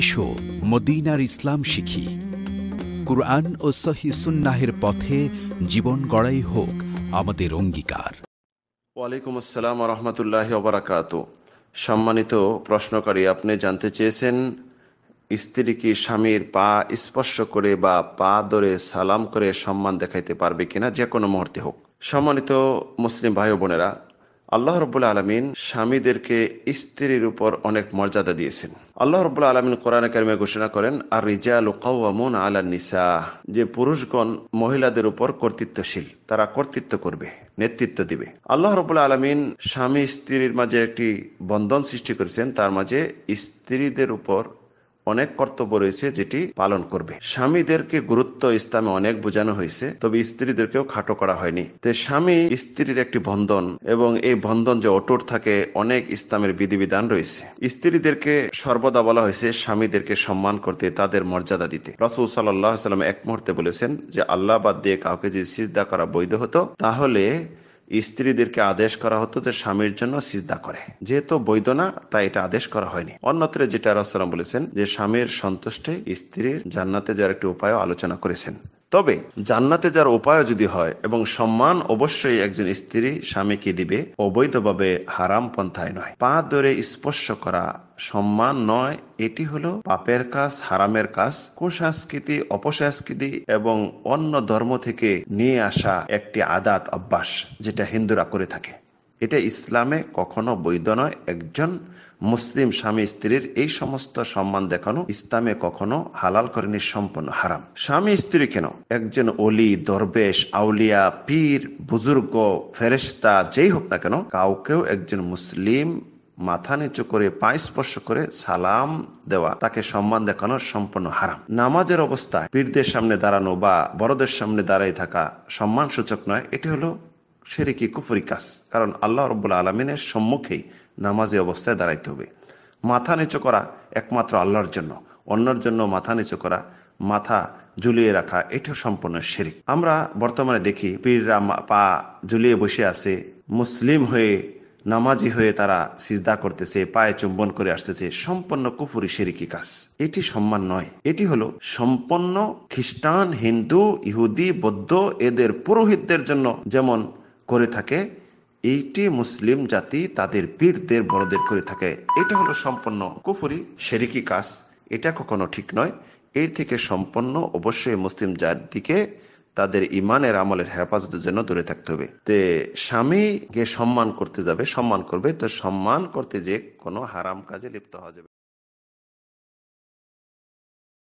এসো মদিনার ইসলাম শিখি কুরআন ও সহি সুন্নাহের পথে জীবন গড়াই হোক আমাদের অঙ্গীকার ওয়ালাইকুম আসসালাম রহমতুল্লাহ ওবরাকাত সম্মানিত প্রশ্নকারী আপনি জানতে চেয়েছেন স্ত্রী কি স্বামীর পা স্পর্শ করে বা পা ধরে সালাম করে সম্মান দেখাইতে পারবে কিনা যে কোনো মুহূর্তে হোক সম্মানিত মুসলিম ভাই বোনেরা আল্লাহ রবুল্লা আলমিন স্বামীদেরকে স্ত্রীর উপর অনেক মর্যাদা দিয়েছেন আল্লাহ রবুল্লা আলমিন কোরআন কারিমে ঘোষণা করেন আর রিজা কাউমুন আলা নিসা যে পুরুষগণ মহিলাদের উপর কর্তৃত্বশীল তারা কর্তৃত্ব করবে নেতৃত্ব দিবে আল্লাহ রবুল্লা আলমিন স্বামী স্ত্রীর মাঝে একটি বন্ধন সৃষ্টি করেছেন তার মাঝে স্ত্রীদের উপর অনেক কর্তব্য রয়েছে যেটি পালন করবে স্বামীদেরকে গুরুত্ব ইসলামে অনেক বোঝানো হয়েছে তবে স্ত্রীদেরকেও খাটো করা হয়নি তো স্বামী স্ত্রীর একটি বন্ধন এবং এই বন্ধন যে অটুট থাকে অনেক ইসলামের বিধিবিধান রয়েছে স্ত্রীদেরকে সর্বদা বলা হয়েছে স্বামীদেরকে সম্মান করতে তাদের মর্যাদা দিতে রসুল সাল্লাম এক মুহূর্তে বলেছেন যে আল্লাহ বাদ দিয়ে কাউকে যদি সিজদা করা বৈধ হতো তাহলে স্ত্রীদেরকে আদেশ করা হতো যে স্বামীর জন্য সিজদা করে যেহেতু বৈধ না তাই এটা আদেশ করা হয়নি অন্যত্র যেটা রাসালাম বলেছেন যে স্বামীর সন্তুষ্টে স্ত্রীর জান্নাতে যাওয়ার একটি উপায় আলোচনা করেছেন তবে জান্নাতে যার উপায় যদি হয় এবং সম্মান অবশ্যই একজন স্ত্রী স্বামীকে দিবে অবৈধভাবে হারাম পন্থায় নয় পা ধরে স্পর্শ করা সম্মান নয় এটি হলো পাপের কাজ হারামের কাজ কুসংস্কৃতি অপসংস্কৃতি এবং অন্য ধর্ম থেকে নিয়ে আসা একটি আদাত অভ্যাস যেটা হিন্দুরা করে থাকে এটা ইসলামে কখনো বৈধ নয় একজন মুসলিম স্বামী স্ত্রীর এই সমস্ত সম্মান দেখানো ইসলামে কখনো হালাল করেনি সম্পূর্ণ হারাম স্বামী স্ত্রী কেন একজন অলি দরবেশ আউলিয়া পীর বুজুর্গ ফেরেস্তা যেই হোক না কেন কাউকেও একজন মুসলিম মাথা নিচু করে পায়ে স্পর্শ করে সালাম দেওয়া তাকে সম্মান দেখানো সম্পূর্ণ হারাম নামাজের অবস্থায় পীরদের সামনে দাঁড়ানো বা বড়দের সামনে দাঁড়াই থাকা সম্মান সূচক নয় এটি হলো কি কুফরি কাজ কারণ আল্লাহ রব্বুল্লা আলমিনের সম্মুখেই নামাজি অবস্থায় দাঁড়াইতে হবে মাথা নিচু করা একমাত্র আল্লাহর জন্য অন্যর জন্য মাথা নিচু করা মাথা ঝুলিয়ে রাখা এটা সম্পূর্ণ শিরিক আমরা বর্তমানে দেখি পীররা পা ঝুলিয়ে বসে আছে মুসলিম হয়ে নামাজি হয়ে তারা সিজদা করতেছে পায়ে চুম্বন করে আসতেছে সম্পন্ন কুফুরি শিরিকি কাজ এটি সম্মান নয় এটি হলো সম্পন্ন খ্রিস্টান হিন্দু ইহুদি বৌদ্ধ এদের পুরোহিতদের জন্য যেমন করে থাকে এইটি মুসলিম জাতি তাদের পীরদের বড়দের করে থাকে এটা হলো সম্পন্ন কুফুরি শেরিকি কাজ এটা কখনো ঠিক নয় এর থেকে সম্পন্ন অবশ্যই মুসলিম দিকে তাদের ইমানের আমলের হেফাজতের জন্য দূরে থাকতে হবে তে স্বামীকে সম্মান করতে যাবে সম্মান করবে তো সম্মান করতে যে কোনো হারাম কাজে লিপ্ত হওয়া যাবে